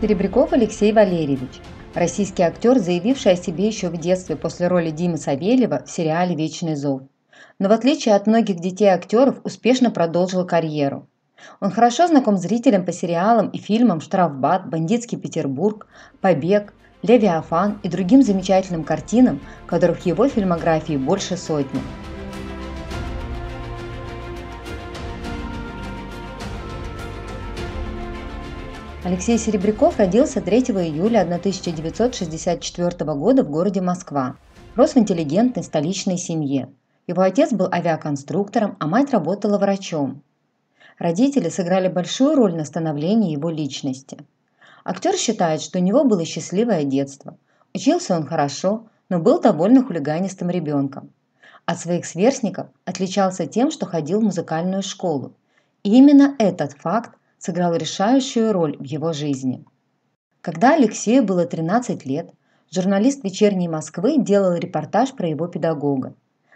Серебряков Алексей Валерьевич. Российский актер, заявивший о себе еще в детстве после роли Димы Савельева в сериале «Вечный зов». Но в отличие от многих детей-актеров, успешно продолжил карьеру. Он хорошо знаком зрителям по сериалам и фильмам «Штрафбат», «Бандитский Петербург», «Побег», «Левиафан» и другим замечательным картинам, которых в его фильмографии больше сотни. Алексей Серебряков родился 3 июля 1964 года в городе Москва. Рос в интеллигентной столичной семье. Его отец был авиаконструктором, а мать работала врачом. Родители сыграли большую роль на становлении его личности. Актер считает, что у него было счастливое детство. Учился он хорошо, но был довольно хулиганистым ребенком. От своих сверстников отличался тем, что ходил в музыкальную школу. И именно этот факт сыграл решающую роль в его жизни. Когда Алексею было 13 лет, журналист «Вечерней Москвы» делал репортаж про его педагога.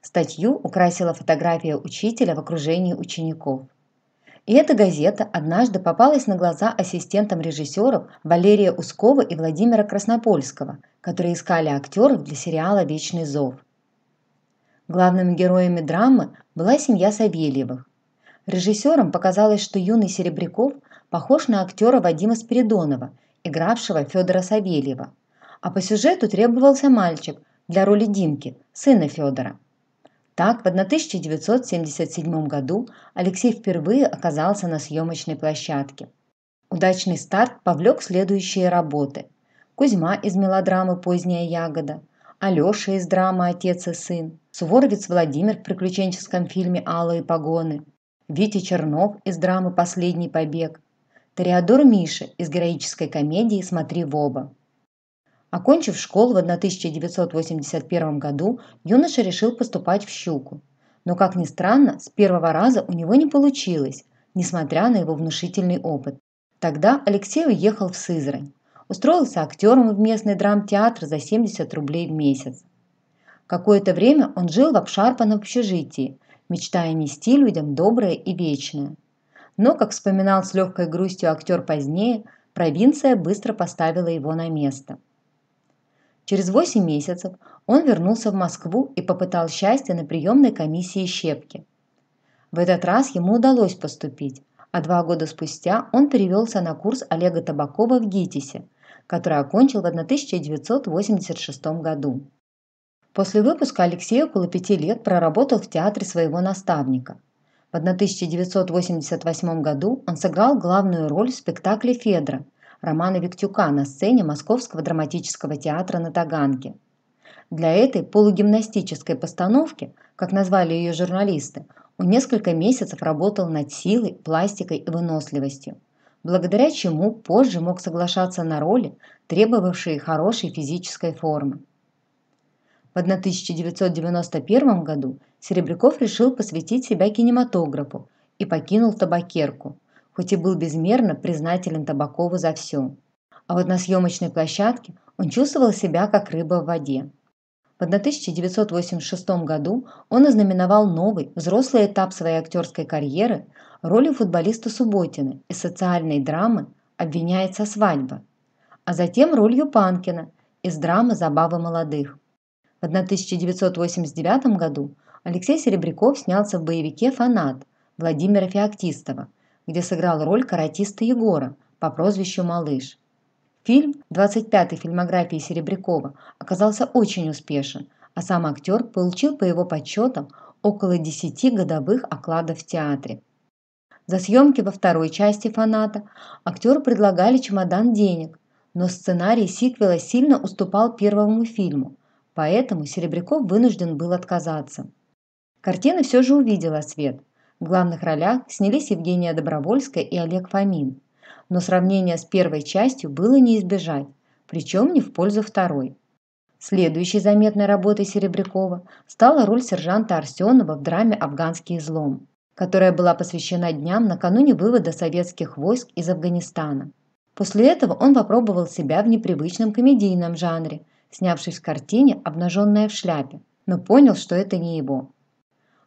Статью украсила фотография учителя в окружении учеников. И эта газета однажды попалась на глаза ассистентам режиссеров Валерия Ускова и Владимира Краснопольского, которые искали актеров для сериала «Вечный зов». Главными героями драмы была семья Савельевых, Режиссерам показалось, что юный Серебряков похож на актера Вадима Спиридонова, игравшего Федора Савельева. А по сюжету требовался мальчик для роли Димки, сына Федора. Так, в 1977 году Алексей впервые оказался на съемочной площадке. Удачный старт повлек следующие работы. Кузьма из мелодрамы «Поздняя ягода», Алеша из драмы «Отец и сын», Суворовец Владимир в приключенческом фильме «Алые погоны», Витя Чернов из драмы «Последний побег», Тореадор Миша из героической комедии «Смотри в оба». Окончив школу в 1981 году, юноша решил поступать в «Щуку». Но, как ни странно, с первого раза у него не получилось, несмотря на его внушительный опыт. Тогда Алексей уехал в Сызрань. Устроился актером в местный драмтеатр за 70 рублей в месяц. Какое-то время он жил в обшарпанном общежитии, мечтая нести людям доброе и вечное. Но, как вспоминал с легкой грустью актер позднее, провинция быстро поставила его на место. Через 8 месяцев он вернулся в Москву и попытал счастье на приемной комиссии Щепки. В этот раз ему удалось поступить, а два года спустя он перевелся на курс Олега Табакова в ГИТИСе, который окончил в 1986 году. После выпуска Алексей около пяти лет проработал в театре своего наставника. В 1988 году он сыграл главную роль в спектакле «Федра» Романа Виктюка на сцене Московского драматического театра на Таганке. Для этой полугимнастической постановки, как назвали ее журналисты, он несколько месяцев работал над силой, пластикой и выносливостью, благодаря чему позже мог соглашаться на роли, требовавшие хорошей физической формы. В 1991 году Серебряков решил посвятить себя кинематографу и покинул табакерку, хоть и был безмерно признателен Табакову за все. А вот на съемочной площадке он чувствовал себя как рыба в воде. В 1986 году он ознаменовал новый, взрослый этап своей актерской карьеры ролью футболиста Субботина из социальной драмы «Обвиняется свадьба», а затем ролью Панкина из драмы «Забавы молодых». В 1989 году Алексей Серебряков снялся в боевике «Фанат» Владимира Феоктистова, где сыграл роль каратиста Егора по прозвищу «Малыш». Фильм, 25-й фильмографии Серебрякова, оказался очень успешен, а сам актер получил по его подсчетам около 10 годовых окладов в театре. За съемки во второй части «Фаната» актеру предлагали чемодан денег, но сценарий сиквела сильно уступал первому фильму, поэтому Серебряков вынужден был отказаться. Картина все же увидела свет. В главных ролях снялись Евгения Добровольская и Олег Фомин. Но сравнение с первой частью было не избежать, причем не в пользу второй. Следующей заметной работой Серебрякова стала роль сержанта Арсенова в драме «Афганский излом», которая была посвящена дням накануне вывода советских войск из Афганистана. После этого он попробовал себя в непривычном комедийном жанре – снявшись в картине, обнаженная в шляпе, но понял, что это не его.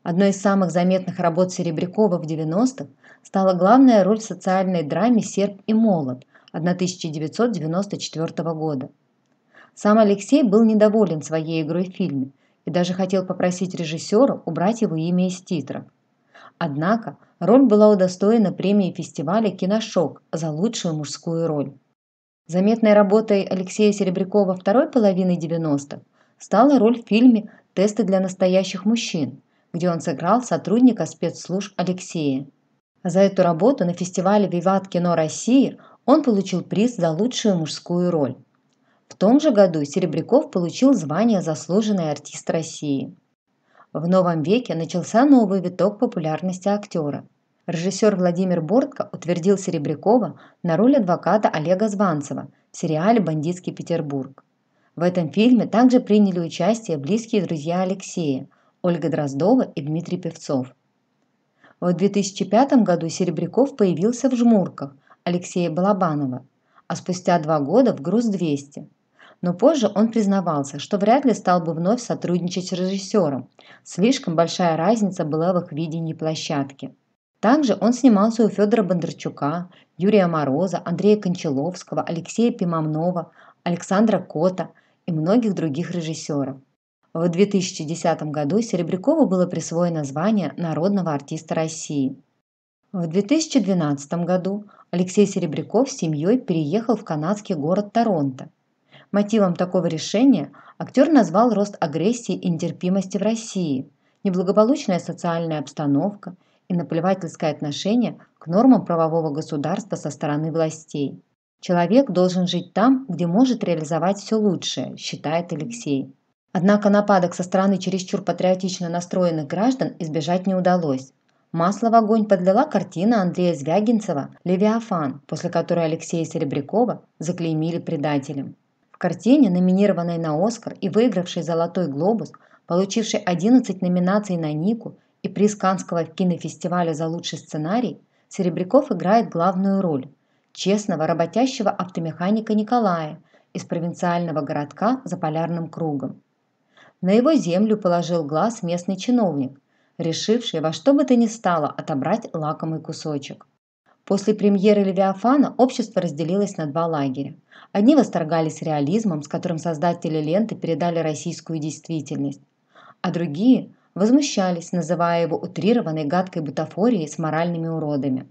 Одной из самых заметных работ Серебрякова в 90-х стала главная роль в социальной драме «Серб и молот» 1994 года. Сам Алексей был недоволен своей игрой в фильме и даже хотел попросить режиссера убрать его имя из титров. Однако роль была удостоена премии фестиваля «Киношок» за лучшую мужскую роль. Заметной работой Алексея Серебрякова второй половины 90-х стала роль в фильме «Тесты для настоящих мужчин», где он сыграл сотрудника спецслужб Алексея. За эту работу на фестивале «Виват кино России» он получил приз за лучшую мужскую роль. В том же году Серебряков получил звание «Заслуженный артист России». В новом веке начался новый виток популярности актера – Режиссер Владимир Бортко утвердил Серебрякова на роль адвоката Олега Званцева в сериале «Бандитский Петербург». В этом фильме также приняли участие близкие друзья Алексея – Ольга Дроздова и Дмитрий Певцов. В 2005 году Серебряков появился в «Жмурках» Алексея Балабанова, а спустя два года в «Груз-200» но позже он признавался, что вряд ли стал бы вновь сотрудничать с режиссером. Слишком большая разница была в их видении площадки. Также он снимался у Федора Бондарчука, Юрия Мороза, Андрея Кончаловского, Алексея Пимомнова, Александра Кота и многих других режиссеров. В 2010 году Серебрякову было присвоено звание Народного артиста России. В 2012 году Алексей Серебряков с семьей переехал в канадский город Торонто. Мотивом такого решения актер назвал рост агрессии и нетерпимости в России, неблагополучная социальная обстановка – и наплевательское отношение к нормам правового государства со стороны властей. Человек должен жить там, где может реализовать все лучшее, считает Алексей. Однако нападок со стороны чересчур патриотично настроенных граждан избежать не удалось. Масло в огонь подлила картина Андрея Звягинцева «Левиафан», после которой Алексея Серебрякова заклеймили предателем. В картине, номинированной на «Оскар» и выигравшей «Золотой глобус», получившей 11 номинаций на «Нику», и приз Канского кинофестиваля за лучший сценарий, Серебряков играет главную роль – честного работящего автомеханика Николая из провинциального городка за полярным кругом. На его землю положил глаз местный чиновник, решивший во что бы то ни стало отобрать лакомый кусочек. После премьеры «Левиафана» общество разделилось на два лагеря. Одни восторгались реализмом, с которым создатели ленты передали российскую действительность, а другие возмущались, называя его утрированной гадкой бутафорией с моральными уродами.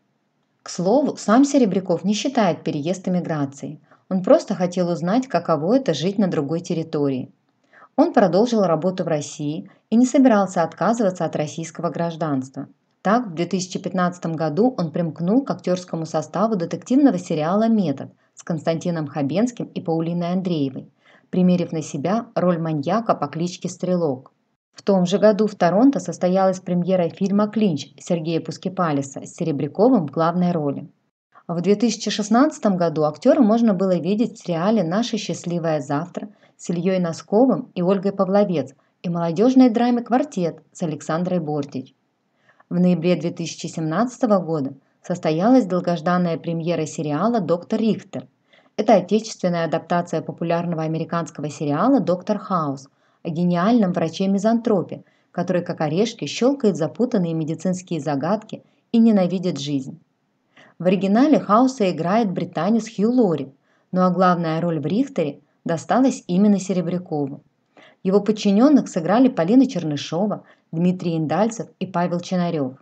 К слову, сам Серебряков не считает переезд эмиграцией. Он просто хотел узнать, каково это жить на другой территории. Он продолжил работу в России и не собирался отказываться от российского гражданства. Так, в 2015 году он примкнул к актерскому составу детективного сериала «Метод» с Константином Хабенским и Паулиной Андреевой, примерив на себя роль маньяка по кличке Стрелок. В том же году в Торонто состоялась премьера фильма «Клинч» Сергея Пускипалиса с Серебряковым в главной роли. В 2016 году актера можно было видеть в сериале «Наше счастливое завтра» с Ильей Носковым и Ольгой Павловец и молодежной драме «Квартет» с Александрой Бортич. В ноябре 2017 года состоялась долгожданная премьера сериала «Доктор Рихтер». Это отечественная адаптация популярного американского сериала «Доктор Хаус», о гениальном враче-мизантропе, который, как орешки, щелкает запутанные медицинские загадки и ненавидит жизнь. В оригинале Хауса играет британец Хью Лори, ну а главная роль в Рихтере досталась именно Серебрякову. Его подчиненных сыграли Полина Чернышова, Дмитрий Индальцев и Павел Чинарев.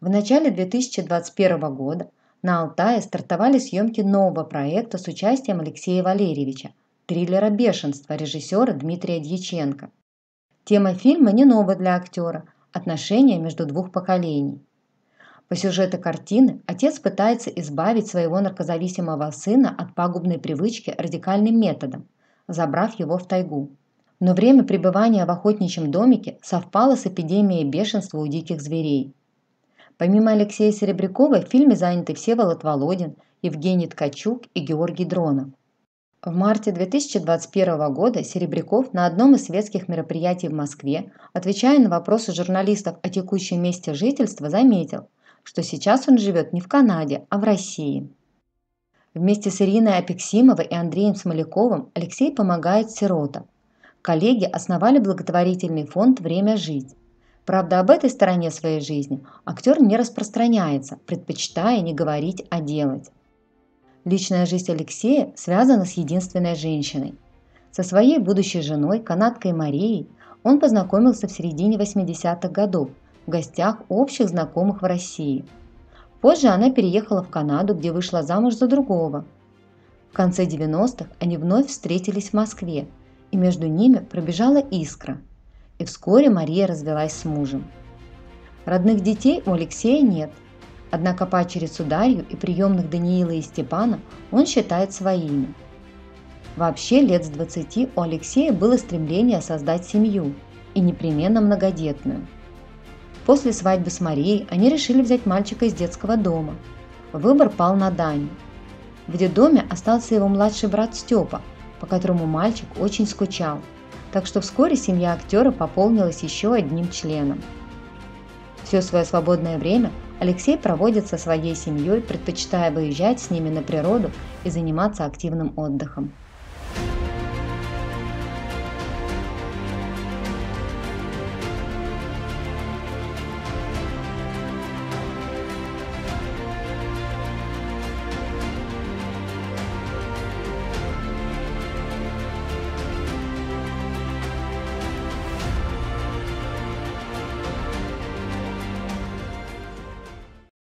В начале 2021 года на Алтае стартовали съемки нового проекта с участием Алексея Валерьевича – триллера «Бешенство» режиссера Дмитрия Дьяченко. Тема фильма не новая для актера – отношения между двух поколений. По сюжету картины отец пытается избавить своего наркозависимого сына от пагубной привычки радикальным методом, забрав его в тайгу. Но время пребывания в охотничьем домике совпало с эпидемией бешенства у диких зверей. Помимо Алексея Серебрякова в фильме заняты Всеволод Володин, Евгений Ткачук и Георгий Дронов – в марте 2021 года Серебряков на одном из светских мероприятий в Москве, отвечая на вопросы журналистов о текущем месте жительства, заметил, что сейчас он живет не в Канаде, а в России. Вместе с Ириной Апексимовой и Андреем Смоляковым Алексей помогает сиротам. Коллеги основали благотворительный фонд «Время жить». Правда, об этой стороне своей жизни актер не распространяется, предпочитая не говорить, а делать. Личная жизнь Алексея связана с единственной женщиной. Со своей будущей женой, канадкой Марией, он познакомился в середине 80-х годов в гостях общих знакомых в России. Позже она переехала в Канаду, где вышла замуж за другого. В конце 90-х они вновь встретились в Москве, и между ними пробежала искра. И вскоре Мария развелась с мужем. Родных детей у Алексея нет – Однако пачерицу Дарью и приемных Даниила и Степана он считает своими. Вообще лет с 20 у Алексея было стремление создать семью, и непременно многодетную. После свадьбы с Марией они решили взять мальчика из детского дома. Выбор пал на Дани. В детдоме остался его младший брат Степа, по которому мальчик очень скучал, так что вскоре семья актера пополнилась еще одним членом. Все свое свободное время – Алексей проводит со своей семьей, предпочитая выезжать с ними на природу и заниматься активным отдыхом.